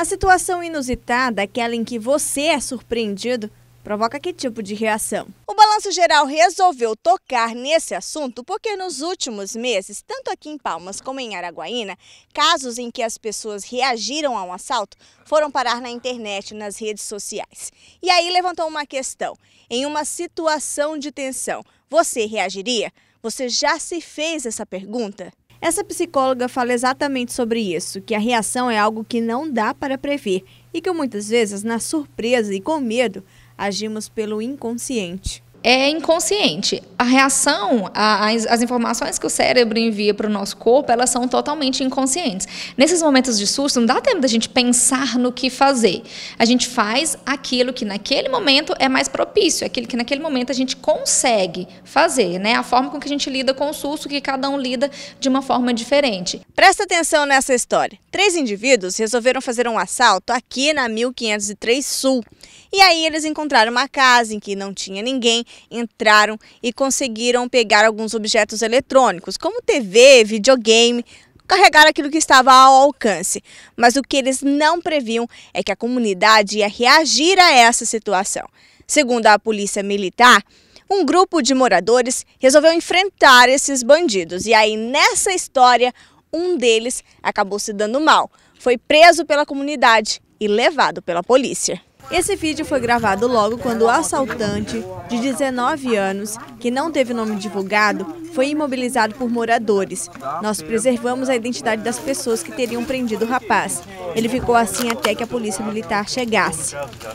A situação inusitada, aquela em que você é surpreendido, provoca que tipo de reação? O Balanço Geral resolveu tocar nesse assunto porque nos últimos meses, tanto aqui em Palmas como em Araguaína, casos em que as pessoas reagiram a um assalto foram parar na internet, nas redes sociais. E aí levantou uma questão: em uma situação de tensão, você reagiria? Você já se fez essa pergunta? Essa psicóloga fala exatamente sobre isso, que a reação é algo que não dá para prever e que muitas vezes, na surpresa e com medo, agimos pelo inconsciente é inconsciente. A reação, a, as informações que o cérebro envia para o nosso corpo, elas são totalmente inconscientes. Nesses momentos de susto, não dá tempo da gente pensar no que fazer. A gente faz aquilo que naquele momento é mais propício, aquilo que naquele momento a gente consegue fazer, né? A forma com que a gente lida com o susto, que cada um lida de uma forma diferente. Presta atenção nessa história. Três indivíduos resolveram fazer um assalto aqui na 1503 Sul. E aí eles encontraram uma casa em que não tinha ninguém entraram e conseguiram pegar alguns objetos eletrônicos, como TV, videogame, carregar aquilo que estava ao alcance. Mas o que eles não previam é que a comunidade ia reagir a essa situação. Segundo a polícia militar, um grupo de moradores resolveu enfrentar esses bandidos. E aí, nessa história, um deles acabou se dando mal. Foi preso pela comunidade e levado pela polícia. Esse vídeo foi gravado logo quando o assaltante, de 19 anos, que não teve nome divulgado, foi imobilizado por moradores. Nós preservamos a identidade das pessoas que teriam prendido o rapaz. Ele ficou assim até que a polícia militar chegasse.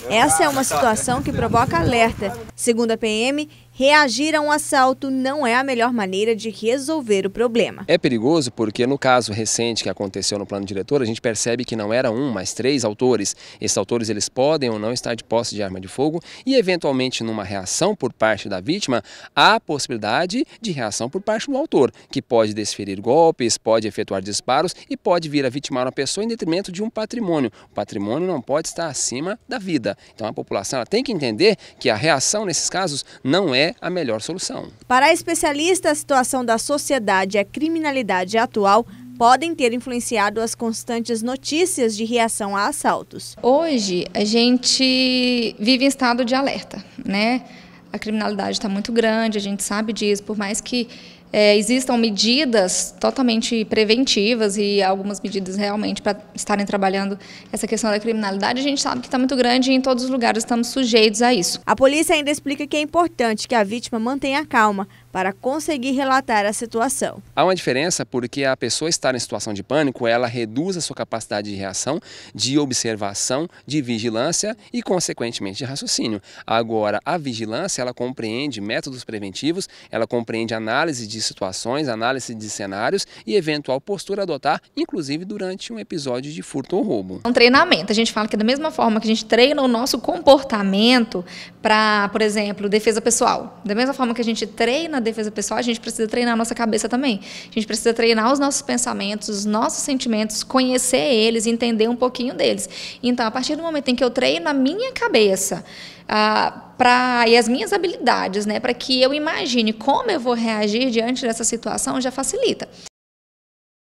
Essa é uma situação que provoca alerta. Segundo a PM, reagir a um assalto não é a melhor maneira de resolver o problema. É perigoso porque no caso recente que aconteceu no plano diretor, a gente percebe que não era um, mas três autores. Esses autores eles podem ou não estar de posse de arma de fogo e eventualmente numa reação por parte da vítima, há a possibilidade de reação por parte do autor, que pode desferir golpes, pode efetuar disparos e pode vir a vitimar uma pessoa em detrimento de um um patrimônio. O patrimônio não pode estar acima da vida. Então a população tem que entender que a reação nesses casos não é a melhor solução. Para a especialista, a situação da sociedade e a criminalidade atual podem ter influenciado as constantes notícias de reação a assaltos. Hoje a gente vive em estado de alerta, né? A criminalidade está muito grande, a gente sabe disso, por mais que é, existam medidas totalmente preventivas e algumas medidas realmente para estarem trabalhando essa questão da criminalidade, a gente sabe que está muito grande e em todos os lugares estamos sujeitos a isso. A polícia ainda explica que é importante que a vítima mantenha calma para conseguir relatar a situação. Há uma diferença porque a pessoa estar em situação de pânico, ela reduz a sua capacidade de reação, de observação, de vigilância e, consequentemente, de raciocínio. Agora, a vigilância, ela compreende métodos preventivos, ela compreende análise de situações, análise de cenários e eventual postura a adotar, inclusive durante um episódio de furto ou roubo. É um treinamento. A gente fala que é da mesma forma que a gente treina o nosso comportamento para, por exemplo, defesa pessoal, da mesma forma que a gente treina defesa pessoal, a gente precisa treinar a nossa cabeça também. A gente precisa treinar os nossos pensamentos, os nossos sentimentos, conhecer eles, entender um pouquinho deles. Então, a partir do momento em que eu treino a minha cabeça, ah, pra, e as minhas habilidades, né, para que eu imagine como eu vou reagir diante dessa situação, já facilita.